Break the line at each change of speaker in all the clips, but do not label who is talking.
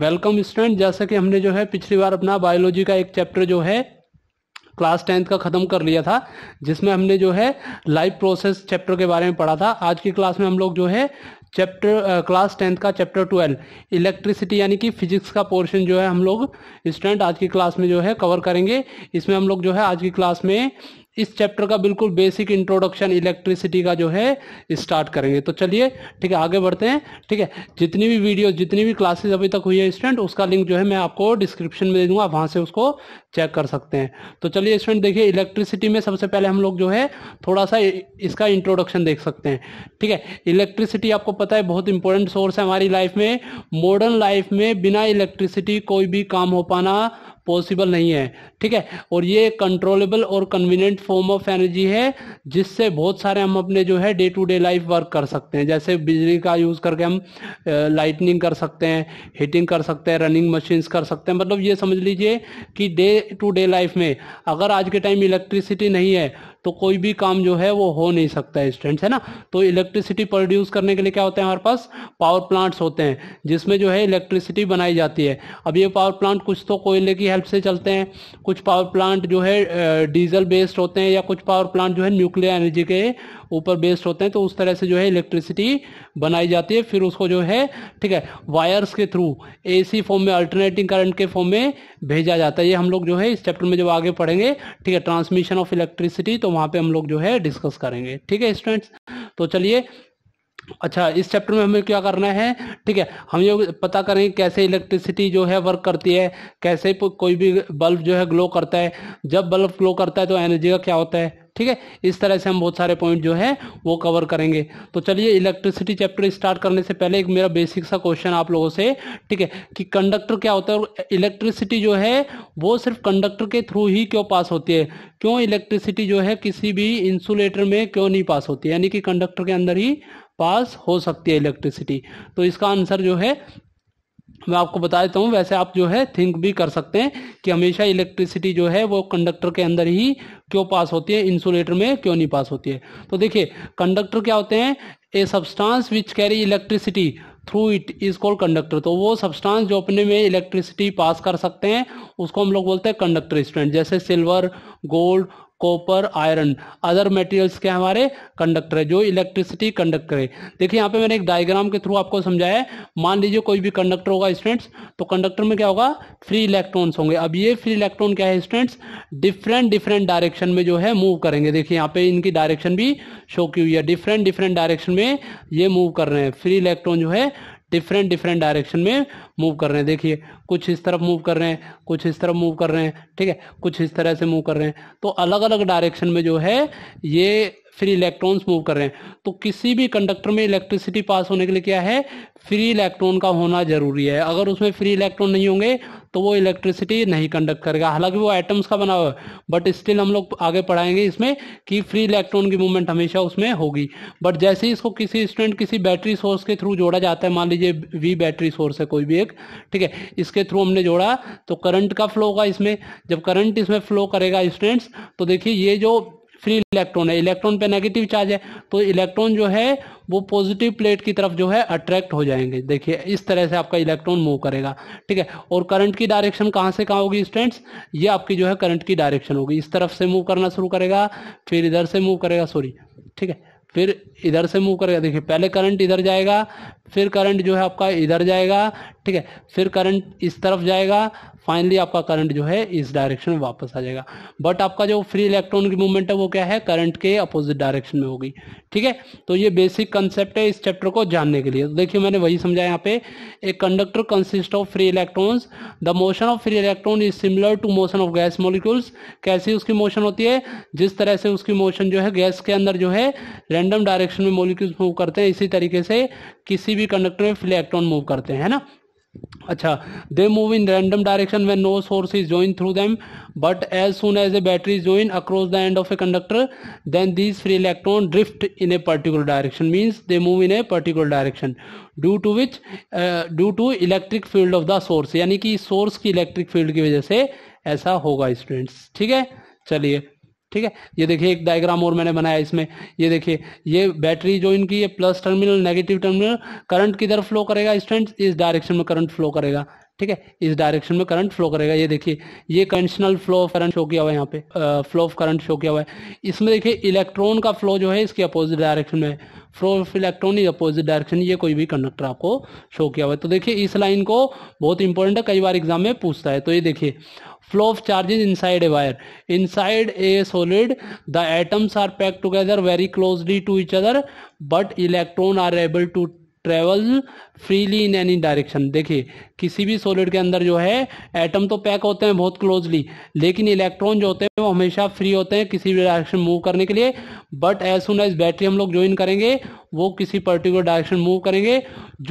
Welcome student जैसा कि हमने जो है पिछली बार अपना बायोलॉजी का एक चैप्टर जो है क्लास टेंथ का ख़त्म कर लिया था जिसमें हमने जो है लाइफ प्रोसेस चैप्टर के बारे में पढ़ा था आज की क्लास में हम लोग जो है चैप्टर क्लास टेंथ का चैप्टर ट्वेल्व इलेक्ट्रिसिटी यानी कि फिजिक्स का पोर्शन जो है हम लोग स्टूडेंट आज की क्लास में जो है कवर करेंगे इसमें हम लोग जो है आज की क्लास में इस चैप्टर का बिल्कुल बेसिक इंट्रोडक्शन इलेक्ट्रिसिटी का जो है स्टार्ट करेंगे तो चलिए ठीक है आगे बढ़ते हैं ठीक है जितनी भी वीडियो जितनी भी क्लासेस अभी तक हुई है स्टूडेंट उसका लिंक जो है मैं आपको डिस्क्रिप्शन में दे दूंगा वहाँ से उसको चेक कर सकते हैं तो चलिए स्टूडेंट देखिए इलेक्ट्रिसिटी में सबसे पहले हम लोग जो है थोड़ा सा इसका इंट्रोडक्शन देख सकते हैं ठीक है इलेक्ट्रिसिटी आपको पता है बहुत इंपॉर्टेंट सोर्स है हमारी लाइफ में मॉडर्न लाइफ में बिना इलेक्ट्रिसिटी कोई भी काम हो पाना पॉसिबल नहीं है ठीक है और ये कंट्रोलेबल और कन्वीनियंट फॉर्म ऑफ एनर्जी है जिससे बहुत सारे हम अपने जो है day to day life work कर सकते हैं जैसे बिजली का यूज़ करके हम लाइटनिंग कर सकते हैं हीटिंग कर सकते हैं रनिंग मशीन्स कर सकते हैं मतलब ये समझ लीजिए कि डे टू डे लाइफ में अगर आज के टाइम इलेक्ट्रिसिटी नहीं है तो कोई भी काम जो है वो हो नहीं सकता है स्टूडेंट्स है ना तो इलेक्ट्रिसिटी प्रोड्यूस करने के लिए क्या होते हैं हमारे पास पावर प्लांट्स होते हैं जिसमें जो है इलेक्ट्रिसिटी बनाई जाती है अब ये पावर प्लांट कुछ तो कोयले की हेल्प से चलते हैं कुछ पावर प्लांट जो है डीजल बेस्ड होते हैं या कुछ पावर प्लांट जो है न्यूक्लियर एनर्जी के ऊपर बेस्ड होते हैं तो उस तरह से जो है इलेक्ट्रिसिटी बनाई जाती है फिर उसको जो है ठीक है वायर्स के थ्रू एसी फॉर्म में अल्टरनेटिंग करंट के फॉर्म में भेजा जाता है ये हम लोग जो है इस चैप्टर में जब आगे पढ़ेंगे ठीक है ट्रांसमिशन ऑफ इलेक्ट्रिसिटी तो वहाँ पर हम लोग जो है डिस्कस करेंगे ठीक है स्टूडेंट्स तो चलिए अच्छा इस चैप्टर में हमें क्या करना है ठीक है हम ये पता करेंगे कैसे इलेक्ट्रिसिटी जो है वर्क करती है कैसे कोई भी बल्ब जो है ग्लो करता है जब बल्ब ग्लो करता है तो एनर्जी का क्या होता है ठीक है इस तरह से हम बहुत सारे पॉइंट जो है वो कवर करेंगे तो चलिए इलेक्ट्रिसिटी चैप्टर स्टार्ट करने से पहले एक मेरा बेसिक सा क्वेश्चन आप लोगों से ठीक है कि कंडक्टर क्या होता है इलेक्ट्रिसिटी जो है वो सिर्फ कंडक्टर के थ्रू ही क्यों पास होती है क्यों इलेक्ट्रिसिटी जो है किसी भी इंसुलेटर में क्यों नहीं पास होती यानी कि कंडक्टर के अंदर ही पास हो सकती है इलेक्ट्रिसिटी तो इसका आंसर जो है मैं आपको बता देता हूँ वैसे आप जो है थिंक भी कर सकते हैं कि हमेशा इलेक्ट्रिसिटी जो है वो कंडक्टर के अंदर ही क्यों पास होती है इंसुलेटर में क्यों नहीं पास होती है तो देखिए कंडक्टर क्या होते हैं a substance which carry electricity through it is called conductor तो वो सब्सटेंस जो अपने में इलेक्ट्रिसिटी पास कर सकते हैं उसको हम लोग बोलते हैं कंडक्टर स्टूडेंट जैसे silver gold copper iron other materials क्या हमारे कंडक्टर है जो इलेक्ट्रिसिटी कंडक्ट करे देखिए यहाँ पे मैंने एक डायग्राम के थ्रू आपको समझाया है मान लीजिए कोई भी कंडक्टर होगा स्टूडेंट्स तो कंडक्टर में क्या होगा फ्री इलेक्ट्रॉन्स होंगे अब ये फ्री इलेक्ट्रॉन क्या है स्टूडेंट्स डिफरेंट डिफरेंट डायरेक्शन में जो है मूव करेंगे देखिए यहाँ पे इनकी डायरेक्शन भी शो की हुई है डिफरेंट डिफरेंट डायरेक्शन में ये मूव कर रहे हैं फ्री इलेक्ट्रॉन जो है डिफरेंट डिफरेंट डायरेक्शन में मूव कर रहे हैं देखिए कुछ इस तरफ मूव कर रहे हैं कुछ इस तरफ मूव कर रहे हैं ठीक है कुछ इस तरह से मूव कर रहे हैं तो अलग अलग डायरेक्शन में जो है ये फ्री इलेक्ट्रॉन्स मूव कर रहे हैं तो किसी भी कंडक्टर में इलेक्ट्रिसिटी पास होने के लिए क्या है फ्री इलेक्ट्रॉन का होना जरूरी है अगर उसमें फ्री इलेक्ट्रॉन नहीं होंगे तो वो इलेक्ट्रिसिटी नहीं कंडक्ट करेगा हालांकि वो एटम्स का बना हुआ बट स्टिल हम लोग आगे पढ़ाएंगे इसमें कि फ्री इलेक्ट्रॉन की मूवमेंट हमेशा उसमें होगी बट जैसे ही इसको किसी स्टूडेंट किसी बैटरी सोर्स के थ्रू जोड़ा जाता है मान लीजिए वी बैटरी सोर्स है कोई भी एक ठीक है इसके थ्रू हमने जोड़ा तो करंट का फ्लो होगा इसमें जब करंट इसमें फ्लो करेगा स्टूडेंट्स तो देखिए ये जो फ्री इलेक्ट्रॉन है इलेक्ट्रॉन पे नेगेटिव चार्ज है तो इलेक्ट्रॉन जो है वो पॉजिटिव प्लेट की तरफ जो है अट्रैक्ट हो जाएंगे देखिए इस तरह से आपका इलेक्ट्रॉन मूव करेगा ठीक है और करंट की डायरेक्शन कहाँ से कहाँ होगी स्टूडेंट्स ये आपकी जो है करंट की डायरेक्शन होगी इस तरफ से मूव करना शुरू करेगा फिर इधर से मूव करेगा सॉरी ठीक है फिर इधर से मूव करेगा देखिए पहले करंट इधर जाएगा फिर करंट जो है आपका इधर जाएगा ठीक है फिर करंट इस तरफ जाएगा फाइनली आपका करंट जो है इस डायरेक्शन में वापस आ जाएगा बट आपका जो फ्री इलेक्ट्रॉन की मूवमेंट है वो क्या है करंट के अपोजिट डायरेक्शन में होगी ठीक है तो ये बेसिक कंसेप्ट है इस चैप्टर को जानने के लिए तो देखिए मैंने वही समझा यहाँ पे एक conductor consist of free electrons the motion of free electron is similar to motion of gas molecules कैसी उसकी मोशन होती है जिस तरह से उसकी मोशन जो है गैस के अंदर जो है रैंडम डायरेक्शन में मोलिक्यूल्स मूव करते हैं इसी तरीके से किसी भी कंडक्टर में फ्री इलेक्ट्रॉन मूव करते हैं ना अच्छा they move in random direction when no source is join through them but as soon as a battery join across the end of a conductor then these free electron drift in a particular direction means they move in a particular direction due to which due to electric field of the source यानी कि source की electric field की वजह से ऐसा होगा students ठीक है चलिए ठीक है ये देखिए एक डायग्राम और मैंने बनाया इसमें ये देखिए ये बैटरी जो इनकी ये plus terminal negative terminal current किधर फ्लो करेगा स्टूडेंट इस डायरेक्शन में करंट फ्लो करेगा ठीक है इस डायरेक्शन में करंट फ्लो करेगा ये देखिए ये conditional flow of current show किया हुआ है यहाँ पे फ्लो ऑफ करंट शो किया हुआ है इसमें देखिए इलेक्ट्रॉन का फ्लो जो है इसके अपोजिट डायरेक्शन में है flow of electron is opposite direction ये कोई भी कंडक्टर आपको शो किया हुआ है तो देखिए इस लाइन को बहुत इंपॉर्टेंट है कई बार एग्जाम में पूछता है तो ये देखिए flow of charges inside a wire inside a solid the atoms are pack together very closely to each other but electron are able to travel freely in any direction देखिए किसी भी solid के अंदर जो है atom तो pack होते हैं बहुत क्लोजली लेकिन इलेक्ट्रॉन जो होते हैं वो हमेशा फ्री होते हैं किसी भी डायरेक्शन मूव करने के लिए but as soon as battery हम लोग ज्वाइन करेंगे वो किसी पर्टिकुलर डायरेक्शन मूव करेंगे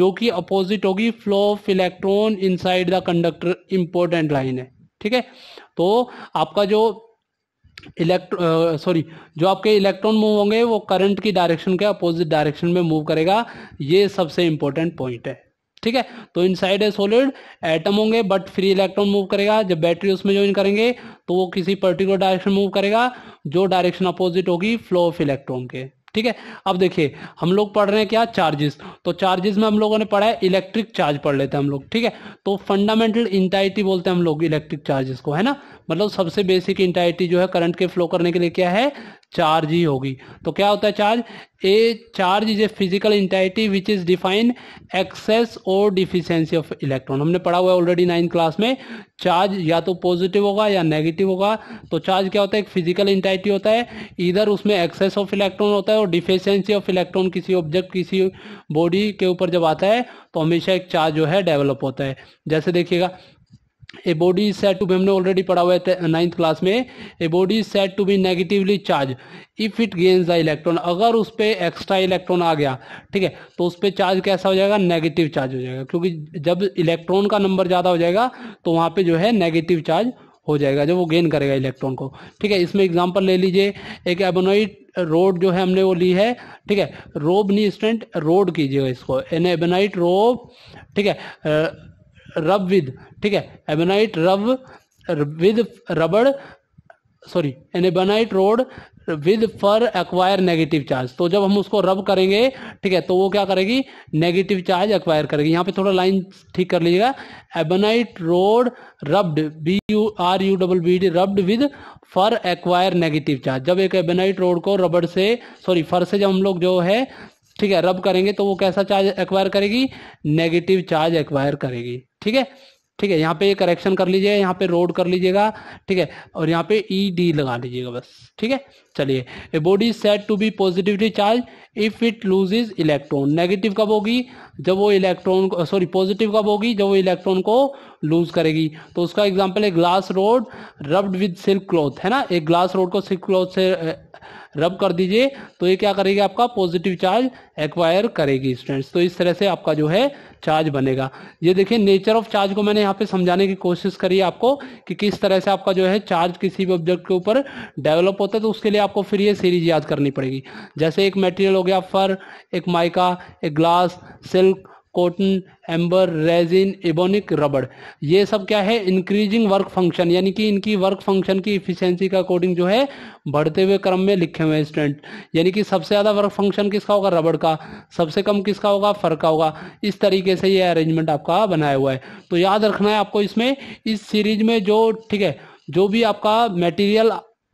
जो कि अपोजिट होगी flow of electron inside the conductor important line है ठीक है तो आपका जो इलेक्ट्रो सॉरी जो आपके इलेक्ट्रॉन मूव होंगे वो करंट की डायरेक्शन के अपोजिट डायरेक्शन में मूव करेगा ये सबसे इंपॉर्टेंट पॉइंट है ठीक है तो इन साइड है सॉलिड एटम होंगे बट फ्री इलेक्ट्रॉन मूव करेगा जब बैटरी उसमें ज्वाइन करेंगे तो वो किसी पर्टिकुलर डायरेक्शन मूव करेगा जो डायरेक्शन अपोजिट होगी फ्लो ऑफ इलेक्ट्रॉन के ठीक है अब देखिए हम लोग पढ़ रहे हैं क्या चार्जेस तो चार्जेस में हम लोगों ने पढ़ा है इलेक्ट्रिक चार्ज पढ़ लेते हैं हम लोग ठीक है तो फंडामेंटल इंटाइटी बोलते हैं हम लोग इलेक्ट्रिक चार्जेस को है ना मतलब सबसे बेसिक इंटाइटी जो है करंट के फ्लो करने के लिए क्या है चार्ज ही होगी तो क्या होता है charge a charge is a physical entity which is define excess और डिफिशियंसी ऑफ इलेक्ट्रॉन हमने पढ़ा हुआ है ऑलरेडी नाइन्थ क्लास में चार्ज या तो पॉजिटिव होगा या नेगेटिव होगा तो चार्ज क्या होता है एक फिजिकल इंटाइटी होता है इधर उसमें एक्सेस ऑफ इलेक्ट्रॉन होता है और डिफिशियंसी ऑफ इलेक्ट्रॉन किसी ऑब्जेक्ट किसी बॉडी के ऊपर जब आता है तो हमेशा एक चार्ज जो है डेवलप होता है जैसे देखिएगा ए बॉडी सेट टू भी हमने ऑलरेडी पढ़ा हुआ है नाइन्थ क्लास में a body said to be negatively charge if it gains the electron अगर उस पर एक्स्ट्रा इलेक्ट्रॉन आ गया ठीक है तो उस पर चार्ज कैसा हो जाएगा नेगेटिव चार्ज हो जाएगा क्योंकि जब इलेक्ट्रॉन का नंबर ज़्यादा हो जाएगा तो वहाँ पर जो है नेगेटिव चार्ज हो जाएगा जब वो गेन करेगा इलेक्ट्रॉन को ठीक है इसमें एग्जाम्पल ले लीजिए एक एबोनाइट रोड जो है हमने वो ली है ठीक है रोब स्टेंट रोड कीजिएगा इसको एन एबोनाइट रोब ठीक है रब विद ठीक है एबेनाइट रब विद रबड़ sorry ebonite rod with fur acquire negative charge तो जब हम उसको रब करेंगे ठीक है तो वो क्या करेगी नेगेटिव चार्ज एक्वायर करेगी यहाँ पे थोड़ा लाइन ठीक कर लीजिएगा ebonite rod rubbed B U R U double B D rubbed with fur acquire negative charge जब एक एबेनाइट रोड को रबड़ से सॉरी फर से जब हम लोग जो है ठीक है रब करेंगे तो वो कैसा चार्ज एक्वायर करेगी नेगेटिव चार्ज एक्वायर करेगी ठीक है ठीक है यहाँ पे ये करेक्शन कर लीजिए यहाँ पे रोड कर लीजिएगा ठीक है और यहाँ पे ई e डी लगा लीजिएगा बस ठीक है चलिए a body said to be positively charge if it loses electron negative कब होगी जब वो इलेक्ट्रॉन सॉरी पॉजिटिव कब होगी जब वो इलेक्ट्रॉन को लूज करेगी तो उसका एग्जाम्पल है glass rod rubbed with silk cloth है ना एक ग्लास रोड को सिल्क क्लॉथ से रब कर दीजिए तो ये क्या करेगी आपका पॉजिटिव चार्ज एक्वायर करेगी स्टूडेंट्स तो इस तरह से आपका जो है चार्ज बनेगा ये देखिए नेचर ऑफ चार्ज को मैंने यहाँ पे समझाने की कोशिश करी है आपको कि किस तरह से आपका जो है चार्ज किसी भी ऑब्जेक्ट के ऊपर डेवलप होता है तो उसके लिए आपको फिर ये सीरीज याद करनी पड़ेगी जैसे एक मटेरियल हो गया फर एक माइका एक glass silk cotton amber resin ebonite रबड़ ये सब क्या है इंक्रीजिंग वर्क फंक्शन यानी कि इनकी वर्क फंक्शन की इफिशियंसी का कोडिंग जो है बढ़ते हुए क्रम में लिखे हुए हैं स्टूडेंट यानी कि सबसे ज़्यादा वर्क फंक्शन किसका होगा रबड़ का सबसे कम किसका होगा फर का होगा इस तरीके से ये अरेंजमेंट आपका बनाया हुआ है तो याद रखना है आपको इसमें इस सीरीज में जो ठीक है जो भी आपका मटेरियल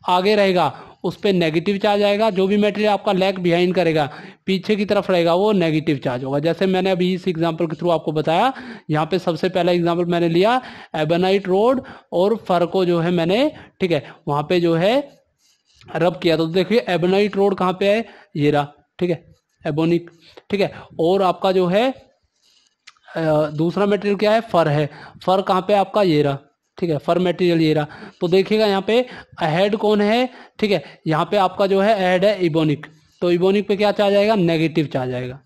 आगे रहेगा उस पर नेगेटिव चार्ज आएगा जो भी मेटेरियल आपका लैग बिहाइंड करेगा पीछे की तरफ रहेगा वो नेगेटिव चार्ज होगा जैसे मैंने अभी इस एग्जाम्पल के थ्रू आपको बताया यहाँ पे सबसे पहला एग्जाम्पल मैंने लिया एबनाइट रोड और फरको जो है मैंने ठीक है वहाँ पे जो है रब किया तो देखिए एबनाइट रोड कहाँ पे है ये रहा ठीक है एबोनिक ठीक है और आपका जो है दूसरा मेटेरियल क्या है फर है फर कहाँ पे आपका ये रहा ठीक है फॉर मेटेरियल ये रहा तो देखिएगा यहाँ पे अहेड कौन है ठीक है यहाँ पे आपका जो है अहेड है इबोनिक तो इबोनिक पे क्या चार्ज आएगा नेगेटिव चार्ज आएगा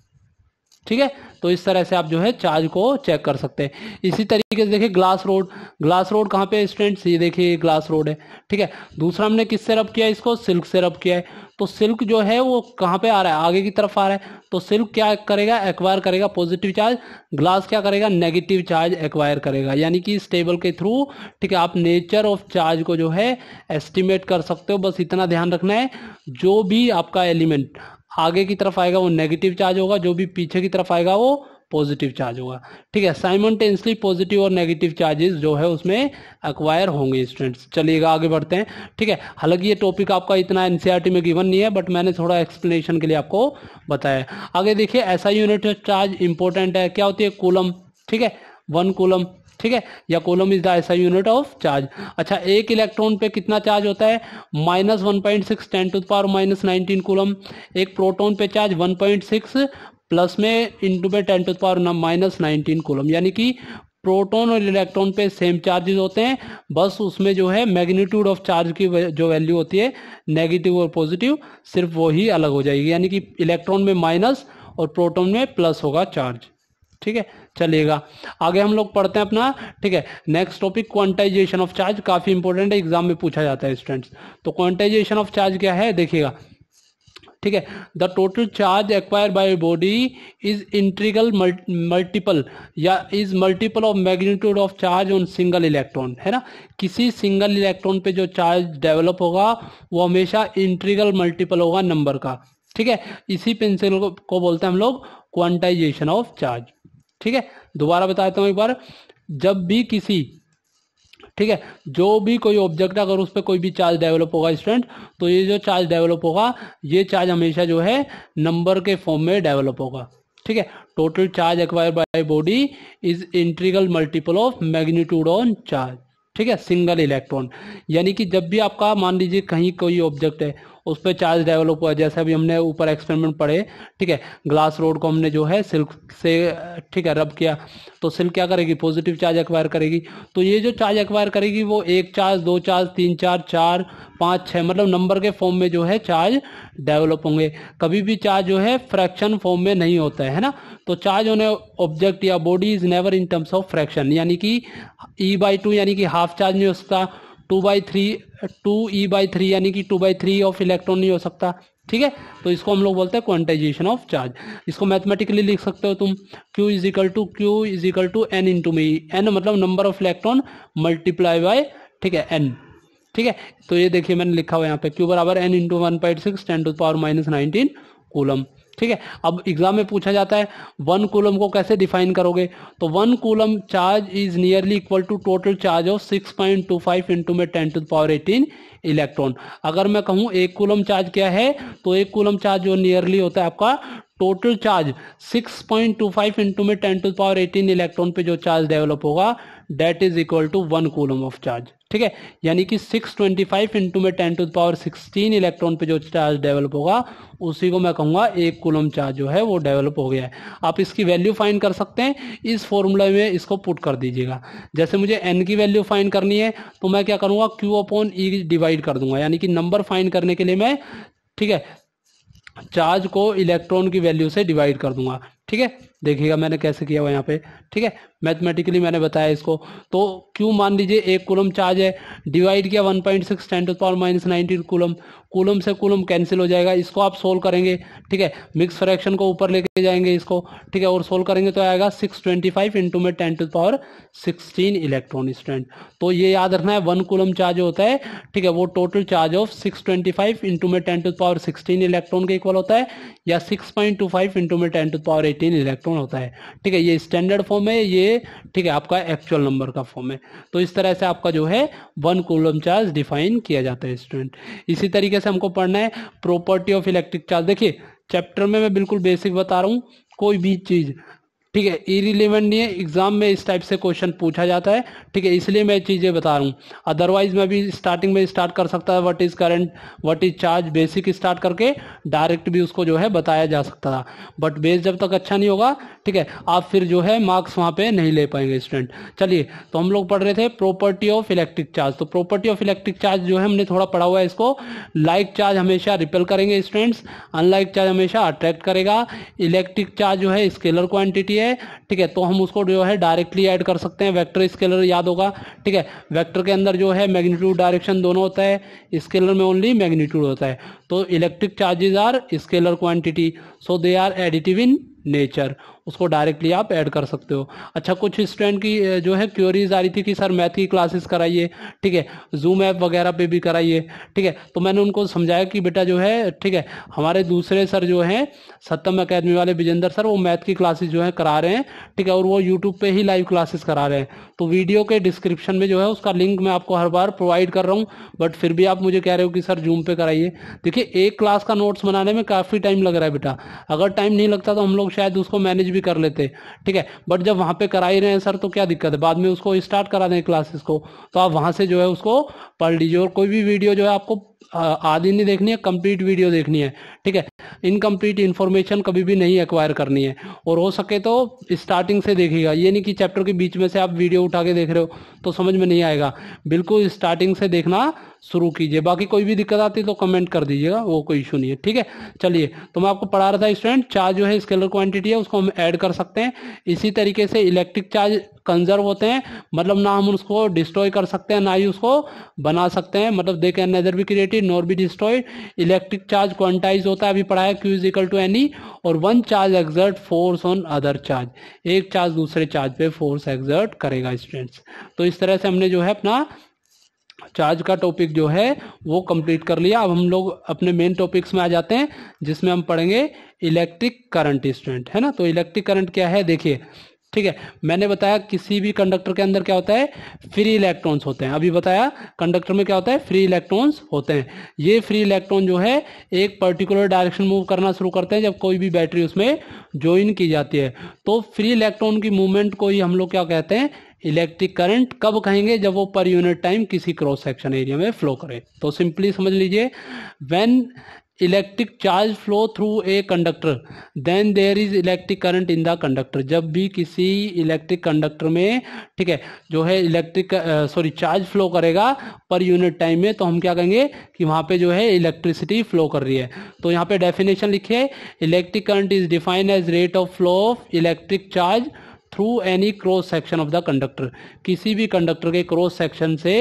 ठीक है तो इस तरह से आप जो है चार्ज को चेक कर सकते हैं इसी तरीके से देखिए ग्लास रोड ग्लास रोड कहाँ पे स्टूडेंट्स ये देखिए ग्लास रोड है ठीक है दूसरा हमने किससे रब किया इसको सिल्क से रब किया है तो सिल्क जो है वो कहाँ पे आ रहा है आगे की तरफ आ रहा है तो सिल्क क्या करेगा एक्वायर करेगा पॉजिटिव चार्ज ग्लास क्या करेगा नेगेटिव चार्ज एक्वायर करेगा यानी कि इस टेबल के थ्रू ठीक है आप नेचर ऑफ चार्ज को जो है एस्टिमेट कर सकते हो बस इतना ध्यान रखना है जो भी आपका एलिमेंट आगे की तरफ आएगा वो नेगेटिव चार्ज होगा जो भी पीछे की तरफ आएगा वो पॉजिटिव चार्ज होगा ठीक है साइमल्टेनियसली पॉजिटिव और नेगेटिव चार्जेस जो है उसमें अक्वायर होंगे स्टूडेंट्स चलिएगा आगे बढ़ते हैं ठीक है हालांकि ये टॉपिक आपका इतना एनसीईआरटी में गिवन नहीं है बट मैंने थोड़ा एक्सप्लेनेशन के लिए आपको बताया आगे देखिए ऐसा यूनिट चार्ज इंपॉर्टेंट है क्या होती है कूलम ठीक है वन कूलम ठीक है या coulomb is the SI unit of charge अच्छा एक इलेक्ट्रॉन पे कितना चार्ज होता है minus one point six ten to power minus nineteen coulomb एक प्रोटोन पे charge one point six plus में इंटू में ten to power minus nineteen coulomb यानी कि प्रोटोन और इलेक्ट्रॉन पे सेम चार्जेस होते हैं बस उसमें जो है मैग्नीट्यूड ऑफ चार्ज की जो वैल्यू होती है नेगेटिव और पॉजिटिव सिर्फ वो ही अलग हो जाएगी यानी कि इलेक्ट्रॉन में माइनस और प्रोटोन में प्लस होगा चार्ज ठीक है चलेगा आगे हम लोग पढ़ते हैं अपना ठीक है next topic quantization of charge काफी इंपॉर्टेंट है एग्जाम में पूछा जाता है स्टूडेंट्स तो क्वांटाइजेशन ऑफ चार्ज क्या है देखिएगा ठीक है the total charge acquire by body is integral multiple या is multiple of magnitude of charge on single electron है ना किसी सिंगल इलेक्ट्रॉन पे जो चार्ज डेवलप होगा वो हमेशा इंट्रीगल मल्टीपल होगा नंबर का ठीक है इसी पेंसिल को, को बोलते हैं हम लोग क्वांटाइजेशन ऑफ चार्ज ठीक है दोबारा बताता हूँ एक बार जब भी किसी ठीक है जो भी कोई ऑब्जेक्ट अगर उस पर कोई भी चार्ज डेवलप होगा स्टूडेंट तो ये जो चार्ज डेवलप होगा ये चार्ज हमेशा जो है नंबर के फॉर्म में डेवलप होगा ठीक है total charge acquire by body is integral multiple of magnitude on charge ठीक है सिंगल इलेक्ट्रॉन यानी कि जब भी आपका मान लीजिए कहीं कोई ऑब्जेक्ट है उस पर चार्ज डेवलप हुआ जैसे अभी हमने ऊपर एक्सपेरिमेंट पढ़े ठीक है ग्लास रोड को हमने जो है सिल्क से ठीक है रब किया तो सिल्क क्या करेगी पॉजिटिव चार्ज एक्वायर करेगी तो ये जो चार्ज एक्वायर करेगी वो एक चार्ज दो चार्ज तीन चार चार पाँच छः मतलब नंबर के फॉर्म में जो है चार्ज डेवलप होंगे कभी भी चार्ज जो है फ्रैक्शन फॉर्म में नहीं होता है ना तो चार्ज होने ऑब्जेक्ट या body is never in terms of fraction यानी कि ई बाई टू यानी कि हाफ चार्ज नहीं हो सकता two by three two e by three यानी कि two by three of electron नहीं हो सकता ठीक है तो इसको हम लोग बोलते हैं क्वांटाइजेशन ऑफ चार्ज इसको मैथमेटिकली लिख सकते हो तुम Q is equal to q is equal to n into e n मतलब number of electron multiply by ठीक है एन ठीक है तो ये देखिए मैंने लिखा हुआ यहाँ पे Q बराबर n into one point six ten to power minus nineteen coulomb ठीक है अब एग्जाम में पूछा जाता है वन कूलम को कैसे डिफाइन करोगे तो one coulomb charge is nearly equal to total charge of six point two five into में ten to power eighteen electron अगर मैं कहूँ एक कूलम चार्ज क्या है तो एक कूलम चार्ज जो नियरली होता है आपका total charge six point two five into में ten to power eighteen electron पे जो चार्ज डेवलप होगा that is equal to one coulomb of charge ठीक है यानी कि 625 ट्वेंटी फाइव इंटू में ten to power sixteen electron पे जो चार्ज डेवलप होगा उसी को मैं कहूंगा एक कूलम चार्ज जो है वो डेवलप हो गया है आप इसकी वैल्यू फाइन कर सकते हैं इस फॉर्मूला में इसको पुट कर दीजिएगा जैसे मुझे एन की वैल्यू फाइन करनी है तो मैं क्या करूंगा क्यू अपॉन ई डिवाइड कर दूंगा यानी कि नंबर फाइन करने के लिए मैं ठीक है चार्ज को इलेक्ट्रॉन की वैल्यू से डिवाइड कर दूंगा ठीक है देखिएगा मैंने कैसे किया हुआ यहाँ पे ठीक है मैथमेटिकली मैंने बताया इसको तो क्यों मान लीजिए एक कुलम चार्ज है डिवाइड किया 1.6 point six ten to power minus nineteen coulomb coulomb से कुलम कैंसिल हो जाएगा इसको आप सोल्व करेंगे ठीक है मिक्स फ्रैक्शन को ऊपर लेके जाएंगे इसको ठीक है और सोल्व करेंगे तो आएगा सिक्स ट्वेंटी फाइव इंटू में ten to power sixteen electron stand तो ये याद रखना है वन कुलम चार्ज होता है ठीक है वो total charge of six twenty five into में ten to power sixteen electron के इक्वल होता है या six point two five into में ten to power eighteen electron होता है ठीक है ये स्टैंडर्ड फॉर्म फॉर्म है ये ठीक है आपका एक्चुअल नंबर का फॉर्म है तो इस तरह से आपका जो है वन कूलम चार्ज डिफाइन किया जाता है स्टूडेंट इसी तरीके से हमको पढ़ना है प्रॉपर्टी ऑफ इलेक्ट्रिक चार्ज देखिए चैप्टर में मैं बिल्कुल बेसिक बता रहा हूँ कोई भी चीज़ ठीक है इरिलेवेंट नहीं है एग्जाम में इस टाइप से क्वेश्चन पूछा जाता है ठीक है इसलिए मैं चीज़ें बता रहा हूँ अदरवाइज मैं भी स्टार्टिंग में स्टार्ट कर सकता है what is current what is charge basic start करके डायरेक्ट भी उसको जो है बताया जा सकता था बट बेस जब तक अच्छा नहीं होगा ठीक है आप फिर जो है मार्क्स वहां पे नहीं ले पाएंगे स्टूडेंट चलिए तो हम लोग पढ़ रहे थे प्रॉपर्टी ऑफ इलेक्ट्रिक चार्ज तो प्रॉपर्टी ऑफ इलेक्ट्रिक चार्ज जो है हमने थोड़ा पढ़ा हुआ है इसको लाइक चार्ज हमेशा रिपेल करेंगे स्टूडेंट्स अनलाइक चार्ज हमेशा अट्रैक्ट करेगा इलेक्ट्रिक चार्ज जो है स्केलर क्वांटिटी है ठीक है तो हम उसको जो है डायरेक्टली ऐड कर सकते हैं वैक्टर स्केलर याद होगा ठीक है वैक्टर के अंदर जो है मैग्नीट्यूड डायरेक्शन दोनों होता है स्केलर में ओनली मैग्नीट्यूड होता है तो electric charges are scalar quantity so they are additive in nature उसको डायरेक्टली आप ऐड कर सकते हो अच्छा कुछ स्टूडेंट की जो है क्योरीज आ रही थी कि सर मैथ की क्लासेस कराइए ठीक है जूम ऐप वगैरह पे भी कराइए ठीक है तो मैंने उनको समझाया कि बेटा जो है ठीक है हमारे दूसरे सर जो हैं सत्यम अकेदमी वाले विजेंद्र सर वो मैथ की क्लासेस जो है करा रहे हैं ठीक है और वो यूट्यूब पर ही लाइव क्लासेस करा रहे हैं तो वीडियो के डिस्क्रिप्शन में जो है उसका लिंक मैं आपको हर बार प्रोवाइड कर रहा हूँ बट फिर भी आप मुझे कह रहे हो कि सर जूम पे कराइए देखिए एक क्लास का नोट्स बनाने में काफ़ी टाइम लग रहा है बेटा अगर टाइम नहीं लगता तो हम लोग शायद उसको मैनेज भी भी कर लेते ठीक है बट जब वहाँ पे करा ही रहे हैं सर तो क्या दिक्कत है बाद में उसको स्टार्ट करा दें क्लासेस को तो आप वहाँ से जो है उसको पढ़ लीजिए और कोई भी वीडियो जो है आपको आधी नहीं देखनी है कंप्लीट वीडियो देखनी है ठीक है इनकम्प्लीट इन्फॉर्मेशन कभी भी नहीं एक्वायर करनी है और हो सके तो स्टार्टिंग से देखिएगा ये नहीं कि चैप्टर के बीच में से आप वीडियो उठा के देख रहे हो तो समझ में नहीं आएगा बिल्कुल स्टार्टिंग से देखना शुरू कीजिए बाकी कोई भी दिक्कत आती तो कमेंट कर दीजिएगा वो कोई इशू नहीं है ठीक है चलिए तो मैं आपको पढ़ा रहा था स्टूडेंट चार्ज जो है स्केलर क्वांटिटी है उसको हम ऐड कर सकते हैं इसी तरीके से इलेक्ट्रिक चार्ज कंजर्व होते हैं मतलब ना हम उसको डिस्ट्रॉय कर सकते हैं ना ही उसको बना सकते हैं मतलब दे कैन नेदर भी create created nor be destroyed electric charge quantize होता है अभी पढ़ाया q is equal to n e और one charge exert force on other charge एक चार्ज दूसरे चार्ज पे फोर्स एक्सर्ट करेगा स्टूडेंट्स तो इस तरह से हमने जो है अपना चार्ज का टॉपिक जो है वो कंप्लीट कर लिया अब हम लोग अपने मेन टॉपिक्स में आ जाते हैं जिसमें हम पढ़ेंगे इलेक्ट्रिक करंट स्टूडेंट है ना तो इलेक्ट्रिक करंट क्या है देखिए ठीक है मैंने बताया किसी भी कंडक्टर के अंदर क्या होता है फ्री इलेक्ट्रॉन्स होते हैं अभी बताया कंडक्टर में क्या होता है फ्री इलेक्ट्रॉन्स होते हैं ये फ्री इलेक्ट्रॉन जो है एक पर्टिकुलर डायरेक्शन मूव करना शुरू करते हैं जब कोई भी बैटरी उसमें ज्वाइन की जाती है तो फ्री इलेक्ट्रॉन की मूवमेंट को ही हम लोग क्या कहते हैं इलेक्ट्रिक करंट कब कहेंगे जब वो पर यूनिट टाइम किसी क्रॉस सेक्शन एरिया में फ्लो करे तो सिंपली समझ लीजिए when electric charge flow through a conductor then there is electric current in the conductor जब भी किसी इलेक्ट्रिक कंडक्टर में ठीक है जो है इलेक्ट्रिक सॉरी चार्ज फ्लो करेगा पर यूनिट टाइम में तो हम क्या कहेंगे कि वहाँ पे जो है इलेक्ट्रिसिटी फ्लो कर रही है तो यहाँ पे डेफिनेशन लिखिए electric current is defined as rate of flow of electric charge through any cross section of the conductor किसी भी कंडक्टर के क्रॉस सेक्शन से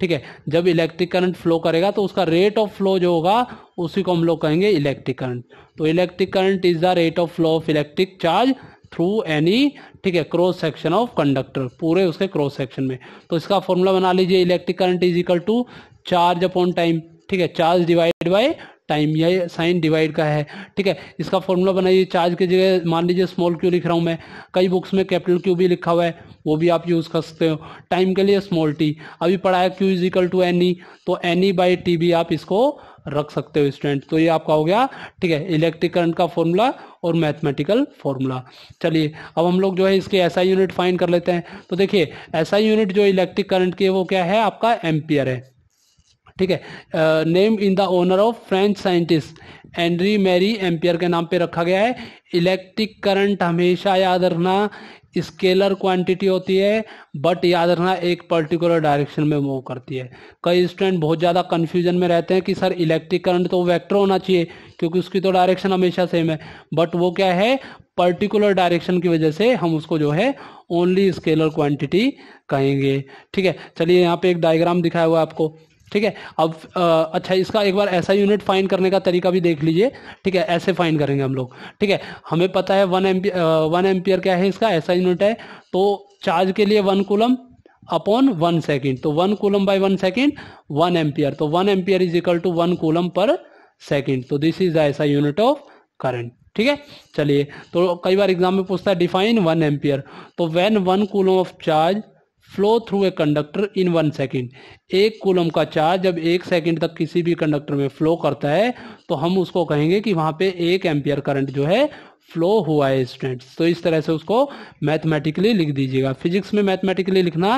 ठीक है जब इलेक्ट्रिक करंट फ्लो करेगा तो उसका रेट ऑफ फ्लो जो होगा उसी को हम लोग कहेंगे इलेक्ट्रिक करंट तो electric current is the rate of flow of electric charge through any ठीक है क्रॉस सेक्शन ऑफ कंडक्टर पूरे उसके क्रॉस सेक्शन में तो इसका फॉर्मूला बना लीजिए electric current is equal to charge upon time ठीक है चार्ज डिवाइड बाय टाइम या साइन डिवाइड का है ठीक है इसका फॉर्मूला बनाइए चार्ज की जगह मान लीजिए स्मॉल क्यू लिख रहा हूँ मैं कई बुक्स में कैपिटल क्यू भी लिखा हुआ है वो भी आप यूज़ कर सकते हो टाइम के लिए स्मॉल टी अभी पढ़ाया q is equal to n e तो एनी बाई टी भी आप इसको रख सकते हो स्टूडेंट तो ये आपका हो गया ठीक है इलेक्ट्रिक करंट का फॉर्मूला और मैथमेटिकल फॉर्मूला चलिए अब हम लोग जो है इसके ऐसा यूनिट फाइंड कर लेते हैं तो देखिए ऐसा यूनिट जो इलेक्ट्रिक करंट की वो क्या है आपका एम्पियर है ठीक है name in the honour of French scientist Andre Marie Ampere के नाम पे रखा गया है इलेक्ट्रिक करंट हमेशा याद रखना स्केलर क्वांटिटी होती है बट याद रखना एक पर्टिकुलर डायरेक्शन में मूव करती है कई स्टूडेंट बहुत ज़्यादा कन्फ्यूजन में रहते हैं कि सर इलेक्ट्रिक करंट तो वेक्टर होना चाहिए क्योंकि उसकी तो डायरेक्शन हमेशा सेम है बट वो क्या है पर्टिकुलर डायरेक्शन की वजह से हम उसको जो है ओनली स्केलर क्वांटिटी कहेंगे ठीक है चलिए यहाँ पे एक डायग्राम दिखाया हुआ आपको ठीक है अब आ, अच्छा इसका एक बार ऐसा यूनिट फाइंड करने का तरीका भी देख लीजिए ठीक है ऐसे फाइंड करेंगे हम लोग ठीक है हमें पता है वन एम्पी वन एम्पियर क्या है इसका ऐसा यूनिट है तो चार्ज के लिए one coulomb upon one second तो one coulomb by one second one ampere तो one ampere is equal to one coulomb per second तो this is SI unit of current ठीक है चलिए तो कई बार एग्जाम में पूछता है डिफाइन वन एम्पियर तो when one coulomb of charge flow through a conductor in one second एक कूलम का चार्ज जब एक सेकेंड तक किसी भी कंडक्टर में फ्लो करता है तो हम उसको कहेंगे कि वहाँ पे एक एम्पियर करंट जो है फ्लो हुआ है स्टूडेंट्स तो इस तरह से उसको मैथमेटिकली लिख दीजिएगा फिजिक्स में मैथमेटिकली लिखना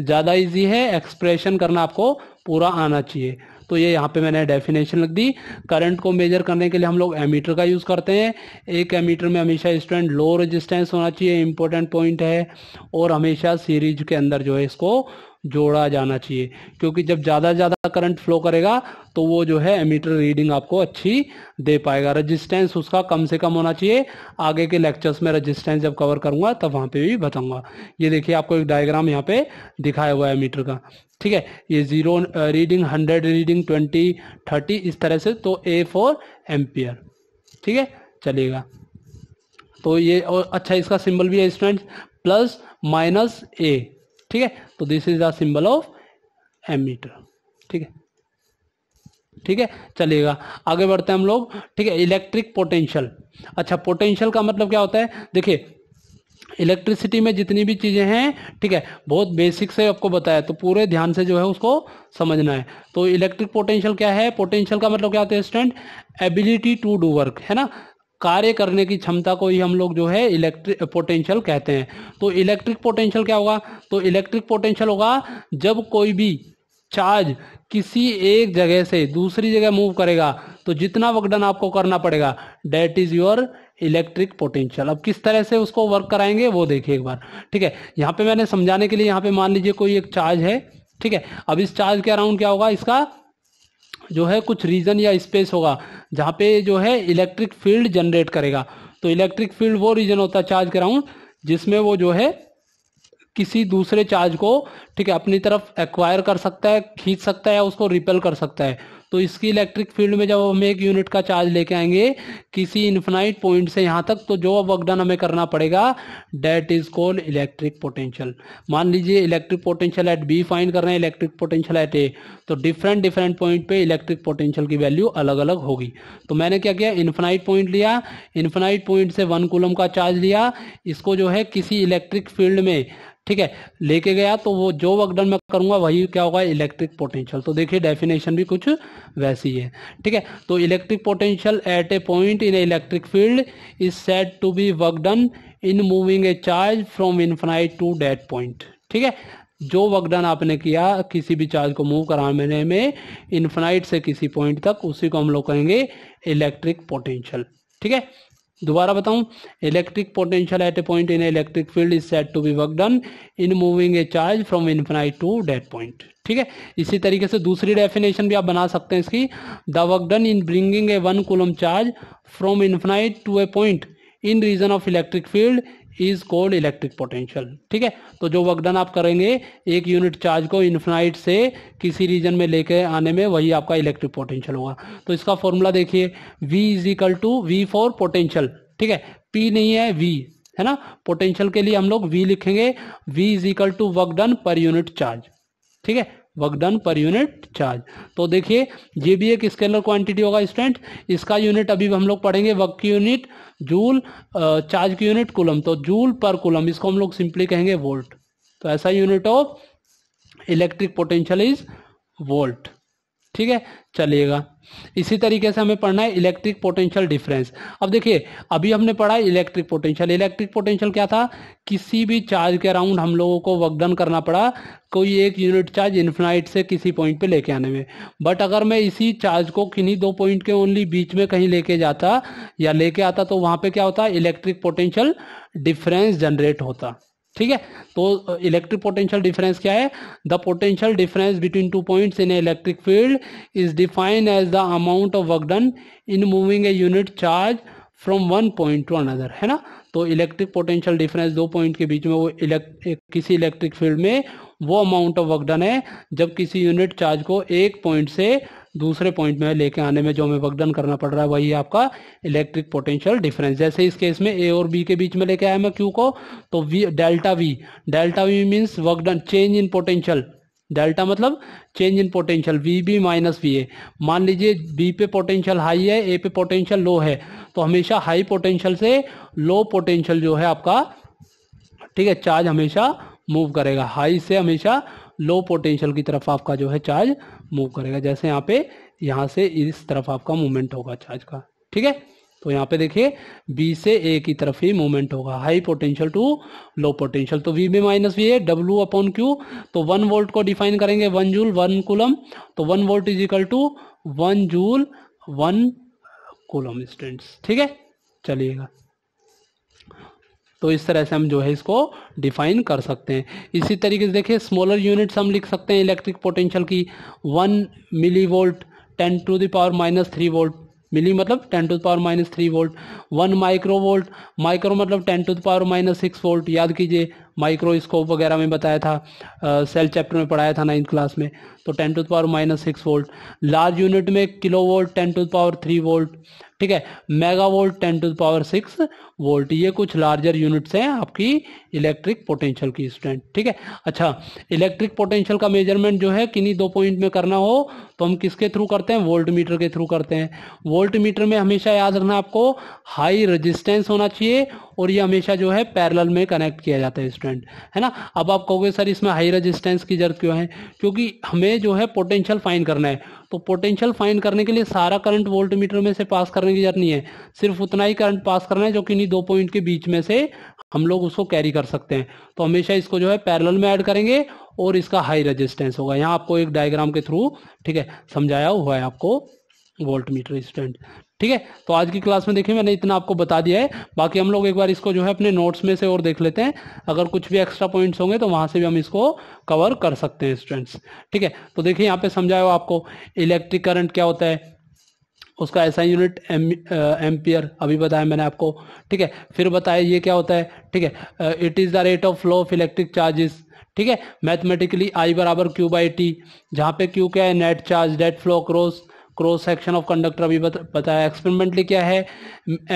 ज़्यादा ईजी है एक्सप्रेशन करना आपको पूरा आना चाहिए तो ये यहाँ पे मैंने डेफिनेशन लग दी करंट को मेजर करने के लिए हम लोग एमीटर का यूज़ करते हैं एक एमीटर में हमेशा स्टूडेंट लो रजिस्टेंस होना चाहिए इंपॉर्टेंट पॉइंट है और हमेशा सीरीज के अंदर जो है इसको जोड़ा जाना चाहिए क्योंकि जब ज़्यादा से ज़्यादा करंट फ्लो करेगा तो वो जो है एमीटर रीडिंग आपको अच्छी दे पाएगा रेजिस्टेंस उसका कम से कम होना चाहिए आगे के लेक्चर्स में रेजिस्टेंस जब कवर करूँगा तब वहाँ पे भी बताऊँगा ये देखिए आपको एक डायग्राम यहाँ पे दिखाया हुआ है मीटर का ठीक है ये zero reading hundred reading twenty thirty इस तरह से तो ए फोर एम्पियर ठीक है चलेगा तो ये और अच्छा इसका सिंबल भी है स्टूडेंट प्लस माइनस ए ठीक है तो this is the symbol of ammeter ठीक है ठीक है चलेगा आगे बढ़ते हैं हम लोग ठीक है इलेक्ट्रिक पोटेंशियल अच्छा पोटेंशियल का मतलब क्या होता है देखिए इलेक्ट्रिसिटी में जितनी भी चीज़ें हैं ठीक है बहुत बेसिक से आपको बताया तो पूरे ध्यान से जो है उसको समझना है तो इलेक्ट्रिक पोटेंशियल क्या है पोटेंशियल का मतलब क्या होता है stand ability to do work है ना कार्य करने की क्षमता को ही हम लोग जो है इलेक्ट्रिक पोटेंशियल कहते हैं तो इलेक्ट्रिक पोटेंशियल क्या होगा तो इलेक्ट्रिक पोटेंशियल होगा जब कोई भी चार्ज किसी एक जगह से दूसरी जगह मूव करेगा तो जितना वर्कडन आपको करना पड़ेगा that is your electric potential अब किस तरह से उसको वर्क कराएंगे वो देखिए एक बार ठीक है यहाँ पे मैंने समझाने के लिए यहाँ पे मान लीजिए कोई एक चार्ज है ठीक है अब इस चार्ज के अराउंड क्या होगा इसका जो है कुछ रीजन या स्पेस होगा जहाँ पे जो है इलेक्ट्रिक फील्ड जनरेट करेगा तो इलेक्ट्रिक फील्ड वो रीजन होता है चार्ज के अराउंड जिसमें वो जो है किसी दूसरे चार्ज को ठीक है अपनी तरफ एक्वायर कर सकता है खींच सकता है या उसको रिपेल कर सकता है तो इसकी इलेक्ट्रिक फील्ड में जब हम एक यूनिट का चार्ज लेके आएंगे किसी इन्फिनाइट पॉइंट से यहाँ तक तो जो वर्कडन हमें करना पड़ेगा that is called electric potential मान लीजिए electric potential at B fine कर रहे हैं इलेक्ट्रिक पोटेंशियल एट ए तो डिफरेंट डिफरेंट पॉइंट पे इलेक्ट्रिक पोटेंशियल की वैल्यू अलग अलग होगी तो मैंने क्या किया इन्फिनाइट पॉइंट लिया इन्फिनाइट पॉइंट से वन कुलम का चार्ज लिया इसको जो है किसी इलेक्ट्रिक फील्ड में ठीक है लेके गया तो वो जो वर्क डन मैं करूंगा वही क्या होगा इलेक्ट्रिक पोटेंशियल तो देखिए डेफिनेशन भी कुछ वैसी है ठीक है तो electric potential at a point in electric field is said to be work done in moving a charge from infinite to that point ठीक है जो वर्क डन आपने किया किसी भी चार्ज को मूव कराने में इन्फिनाइट से किसी पॉइंट तक उसी को हम लोग कहेंगे इलेक्ट्रिक पोटेंशियल ठीक है दोबारा बताऊं electric potential at a point in electric field is said to be work done in moving a charge from infinite to that point ठीक है इसी तरीके से दूसरी डेफिनेशन भी आप बना सकते हैं इसकी the work done in bringing a one coulomb charge from infinite to a point in region of electric field is called electric potential ठीक है तो जो वर्कडन आप करेंगे एक यूनिट चार्ज को इन्फिनाइट से किसी रीजन में लेके आने में वही आपका इलेक्ट्रिक पोटेंशियल होगा तो इसका फॉर्मूला देखिए V is equal to V for potential ठीक है पी नहीं है वी है ना पोटेंशियल के लिए हम लोग वी लिखेंगे V is equal to work done per unit charge ठीक है work done per unit charge तो देखिए ये भी एक स्केलर क्वांटिटी होगा स्टूडेंट इसका यूनिट अभी हम लोग पढ़ेंगे वर्क की यूनिट जूल चार्ज की यूनिट कुलम तो जूल पर कुलम इसको हम लोग सिंपली कहेंगे वोल्ट तो SI unit of electric potential is volt ठीक है चलिएगा इसी तरीके से हमें पढ़ना है इलेक्ट्रिक पोटेंशियल डिफरेंस अब देखिए अभी हमने पढ़ा इलेक्ट्रिक पोटेंशियल इलेक्ट्रिक पोटेंशियल क्या था किसी भी चार्ज के अराउंड हम लोगों को वर्कडन करना पड़ा कोई एक यूनिट चार्ज इन्फिनाइट से किसी पॉइंट पे लेके आने में बट अगर मैं इसी चार्ज को किन्हीं दो पॉइंट के ओनली बीच में कहीं लेके जाता या लेके आता तो वहाँ पर क्या होता इलेक्ट्रिक पोटेंशियल डिफरेंस जनरेट होता ठीक है तो इलेक्ट्रिक पोटेंशियल डिफरेंस क्या है the potential difference between two points in electric field is defined as the amount of work done in moving a unit charge from one point to another है ना तो electric potential difference दो point के बीच में वो elect किसी electric field में वो अमाउंट ऑफ वर्क डन है जब किसी यूनिट चार्ज को एक पॉइंट से दूसरे पॉइंट में लेके आने में जो हमें वर्कडन करना पड़ रहा है वही आपका इलेक्ट्रिक पोटेंशियल डिफरेंस जैसे इस केस में ए और बी के बीच में लेके आया मैं क्यू को तो V delta V delta V means work done change in potential delta मतलब change in potential V B minus V A मान लीजिए बी पे पोटेंशियल हाई है ए पे पोटेंशियल लो है तो हमेशा हाई पोटेंशियल से लो पोटेंशियल जो है आपका ठीक है चार्ज हमेशा मूव करेगा हाई से हमेशा लो पोटेंशियल की तरफ आपका जो है चार्ज मूव करेगा जैसे यहाँ पे यहाँ से इस तरफ आपका मूवमेंट होगा चार्ज का ठीक है तो यहाँ पे देखिए बी से A की तरफ ही मूवमेंट होगा high potential to low potential तो वी बी माइनस वी है डब्ल्यू अपॉन क्यू तो वन वोल्ट को डिफाइन करेंगे वन जूल वन कूलम तो one volt is equal to one joule one coulomb students ठीक है चलिएगा तो इस तरह से हम जो है इसको डिफाइन कर सकते हैं इसी तरीके से देखिए स्मॉलर यूनिट्स हम लिख सकते हैं इलेक्ट्रिक पोटेंशियल की one milli volt ten to the power minus three volt milli मतलब ten to the power minus three volt one micro volt micro मतलब ten to the power minus six volt याद कीजिए micro scope वगैरह में बताया था cell chapter में पढ़ाया था नाइन्थ क्लास में तो ten to the power minus six volt large unit में kilo volt ten to the power three volt ठीक है mega volt ten to power six volt ये कुछ लार्जर यूनिट्स हैं आपकी इलेक्ट्रिक पोटेंशियल की स्टूडेंट ठीक है अच्छा इलेक्ट्रिक पोटेंशियल का मेजरमेंट जो है किन्हीं दो पॉइंट में करना हो तो हम किसके थ्रू करते हैं वोल्ट मीटर के थ्रू करते हैं वोल्ट मीटर में हमेशा याद रखना आपको हाई रजिस्टेंस होना चाहिए और ये हमेशा जो है पैरेलल में कनेक्ट किया जाता है स्टूडेंट है ना अब आप कहोगे सर इसमें हाई रेजिस्टेंस की जरूरत क्यों है क्योंकि हमें जो है पोटेंशियल फाइन करना है तो पोटेंशियल फाइन करने के लिए सारा करंट वोल्ट मीटर में से पास करने की जरूरत नहीं है सिर्फ उतना ही करंट पास करना है जो कि इन्हीं दो पॉइंट के बीच में से हम लोग उसको कैरी कर सकते हैं तो हमेशा इसको जो है पैरल में ऐड करेंगे और इसका हाई रजिस्टेंस होगा यहाँ आपको एक डायग्राम के थ्रू ठीक है समझाया हुआ है आपको वोल्ट मीटर स्टैंड ठीक है तो आज की क्लास में देखिए मैंने इतना आपको बता दिया है बाकी हम लोग एक बार इसको जो है अपने नोट्स में से और देख लेते हैं अगर कुछ भी एक्स्ट्रा पॉइंट्स होंगे तो वहाँ से भी हम इसको कवर कर सकते हैं स्टूडेंट्स ठीक है तो देखिए यहाँ पे समझाया हो आपको इलेक्ट्रिक करंट क्या होता है उसका ऐसा यूनिट एम एम्पियर अभी बताया मैंने आपको ठीक है फिर बताया ये क्या होता है ठीक है it is the rate of flow of electric charges ठीक है मैथमेटिकली आई बराबर क्यू बाई टी जहाँ पे क्यू क्या है net charge that flow cross cross section of conductor अभी बताया एक्सपेरिमेंटली क्या है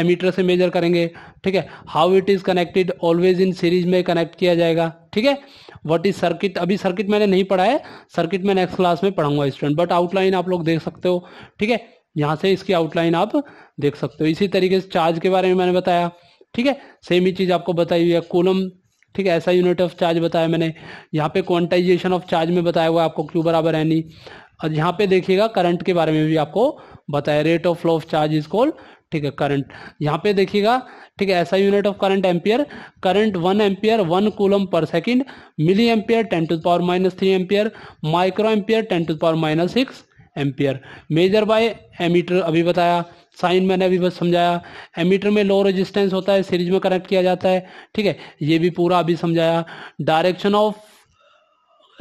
एमीटर से मेजर करेंगे ठीक है how it is connected always in series में कनेक्ट किया जाएगा ठीक है वट इज सर्किट अभी सर्किट मैंने नहीं पढ़ा है सर्किट मैं नेक्स्ट क्लास में पढ़ाऊंगा स्टूडेंट बट आउटलाइन आप लोग देख सकते हो ठीक है यहाँ से इसकी आउटलाइन आप देख सकते हो इसी तरीके से चार्ज के बारे में मैंने बताया ठीक है सेम ही चीज़ आपको बताई हुई है कोलम ठीक है ऐसा यूनिट ऑफ चार्ज बताया मैंने यहाँ पे क्वांटाइजेशन ऑफ चार्ज में बताया हुआ है आपको क्यू बराबर है नहीं e। और यहाँ पे देखिएगा करंट के बारे में भी आपको बताया rate of flow of charge is call ठीक है करंट यहाँ पे देखिएगा ठीक है ऐसा unit of current ampere current one ampere one coulomb per second milli ampere ten to power minus three ampere micro ampere ten to power minus six ampere measure by ammeter अभी बताया sign मैंने अभी बस समझाया ammeter में low resistance होता है series में कनेक्ट किया जाता है ठीक है ये भी पूरा अभी समझाया डायरेक्शन ऑफ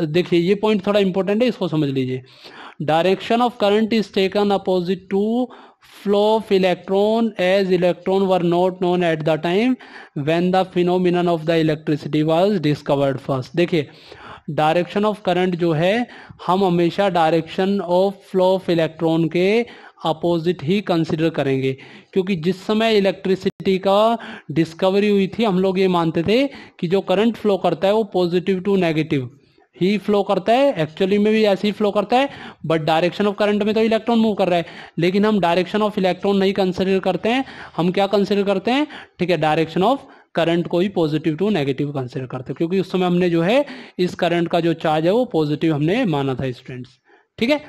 देखिए ये पॉइंट थोड़ा इंपॉर्टेंट है इसको समझ लीजिए direction of current is taken opposite to flow of electron as electron were not known at the time when the phenomenon of the electricity was discovered first देखिए direction of current जो है हम हमेशा direction of flow of electron के opposite ही consider करेंगे क्योंकि जिस समय इलेक्ट्रिसिटी का डिस्कवरी हुई थी हम लोग ये मानते थे कि जो करंट फ्लो करता है वो पॉजिटिव टू नेगेटिव ही फ्लो करता है एक्चुअली में भी ऐसे ही फ्लो करता है बट डायरेक्शन ऑफ करंट में तो इलेक्ट्रॉन मूव कर रहा है लेकिन हम डायरेक्शन ऑफ इलेक्ट्रॉन नहीं कंसिडर करते हैं हम क्या कंसिडर करते हैं ठीक है डायरेक्शन ऑफ करंट को ही पॉजिटिव टू नेगेटिव कंसिडर करते हैं क्योंकि उस समय हमने जो है इस करंट का जो चार्ज है वो पॉजिटिव हमने माना था स्टूडेंट्स ठीक है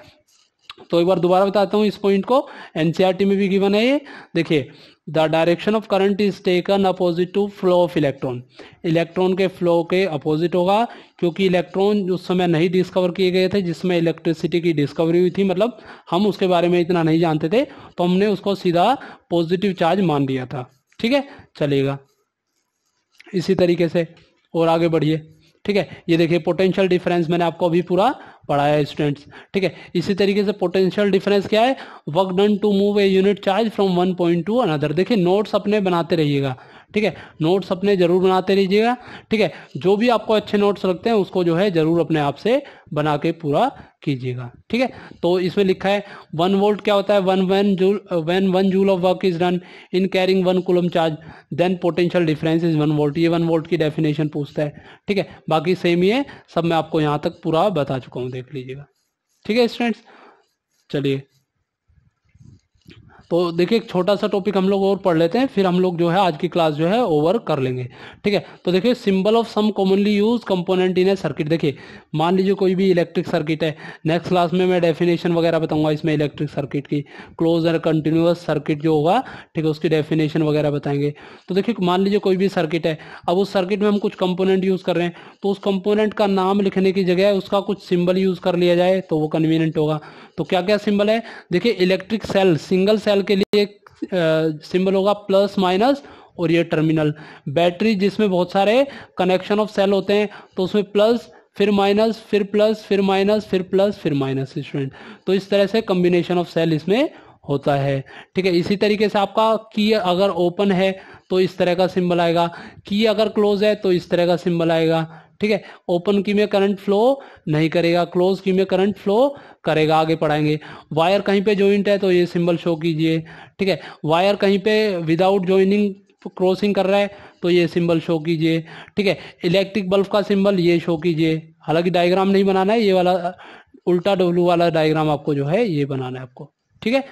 तो एक बार दोबारा बताता हूँ इस पॉइंट को एनसीईआरटी e में भी गिवन है ये देखिए the direction of current is taken opposite to flow of electron electron के फ्लो के अपोजिट होगा क्योंकि इलेक्ट्रॉन उस समय नहीं डिस्कवर किए गए थे जिसमें इलेक्ट्रिसिटी की डिस्कवरी हुई थी मतलब हम उसके बारे में इतना नहीं जानते थे तो हमने उसको सीधा पॉजिटिव चार्ज मान लिया था ठीक है चलेगा इसी तरीके से और आगे बढ़िए ठीक है ये देखिए पोटेंशियल डिफरेंस मैंने आपको अभी पूरा पढ़ाया है स्टूडेंट्स ठीक है इसी तरीके से पोटेंशियल डिफरेंस क्या है work done to move a unit charge from one point to another देखिए नोट्स अपने बनाते रहिएगा ठीक है नोट्स अपने ज़रूर बनाते रहिएगा ठीक है जो भी आपको अच्छे नोट्स लगते हैं उसको जो है ज़रूर अपने आप से बना के पूरा कीजिएगा ठीक है तो इसमें लिखा है वन वोल्ट क्या होता है one one joule when one joule of work is done in carrying one coulomb charge then potential difference is one volt ये वन वोल्ट की डेफिनेशन पूछता है ठीक है बाकी सेम ही है सब मैं आपको यहाँ तक पूरा बता चुका हूँ देख लीजिएगा ठीक है स्टूडेंट्स चलिए तो देखिए एक छोटा सा टॉपिक हम लोग और पढ़ लेते हैं फिर हम लोग जो है आज की क्लास जो है ओवर कर लेंगे ठीक है तो देखिए symbol of some commonly use component in a circuit देखिए मान लीजिए कोई भी इलेक्ट्रिक सर्किट है नेक्स्ट क्लास में मैं डेफिनेशन वगैरह बताऊंगा इसमें इलेक्ट्रिक सर्किट की क्लोज एंड कंटिन्यूस सर्किट जो होगा ठीक है उसकी डेफिनेशन वगैरह बताएंगे तो देखिए मान लीजिए कोई भी सर्किट है अब उस सर्किट में हम कुछ कंपोनेंट यूज़ कर रहे हैं तो उस कंपोनेंट का नाम लिखने की जगह उसका कुछ सिंबल यूज़ कर लिया जाए तो वो कन्वीनियंट होगा तो क्या क्या सिंबल है देखिए electric cell single cell metal के लिए एक सिंबल होगा प्लस माइनस और ये टर्मिनल बैटरी जिसमें बहुत सारे कनेक्शन ऑफ सेल होते हैं तो उसमें प्लस फिर माइनस फिर प्लस फिर माइनस फिर प्लस फिर माइनस स्टूडेंट तो इस तरह से कम्बिनेशन ऑफ सेल इसमें होता है ठीक है इसी तरीके से आपका की अगर ओपन है तो इस तरह का सिंबल आएगा की अगर क्लोज है तो इस तरह का सिंबल आएगा ठीक है ओपन की में करंट फ्लो नहीं करेगा क्लोज की में करंट फ्लो करेगा आगे पढ़ाएंगे वायर कहीं पे ज्वाइंट है तो ये सिंबल शो कीजिए ठीक है वायर कहीं पे विदाउट ज्वाइनिंग क्रॉसिंग कर रहा है तो ये सिंबल शो कीजिए ठीक है इलेक्ट्रिक बल्ब का सिंबल ये शो कीजिए हालांकि डायग्राम नहीं बनाना है ये वाला उल्टा डब्लू वाला डायग्राम आपको जो है ये बनाना है आपको ठीक है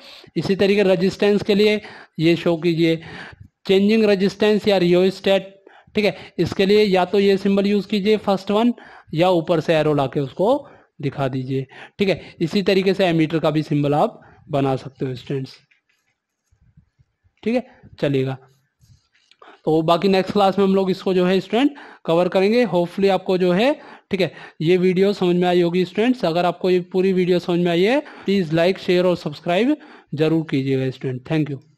इसी तरीके रजिस्टेंस के लिए ये शो कीजिए चेंजिंग रजिस्टेंस या रियोस्टेट ठीक है इसके लिए या तो ये सिंबल यूज कीजिए फर्स्ट वन या ऊपर से एरो लाके उसको दिखा दीजिए ठीक है इसी तरीके से एमीटर का भी सिंबल आप बना सकते हो स्टूडेंट्स ठीक है चलिएगा तो बाकी नेक्स्ट क्लास में हम लोग इसको जो है स्टूडेंट कवर करेंगे होपफुली आपको जो है ठीक है ये वीडियो समझ में आई होगी स्टूडेंट्स अगर आपको ये पूरी वीडियो समझ में आई है प्लीज़ लाइक शेयर और सब्सक्राइब जरूर कीजिएगा स्टूडेंट थैंक यू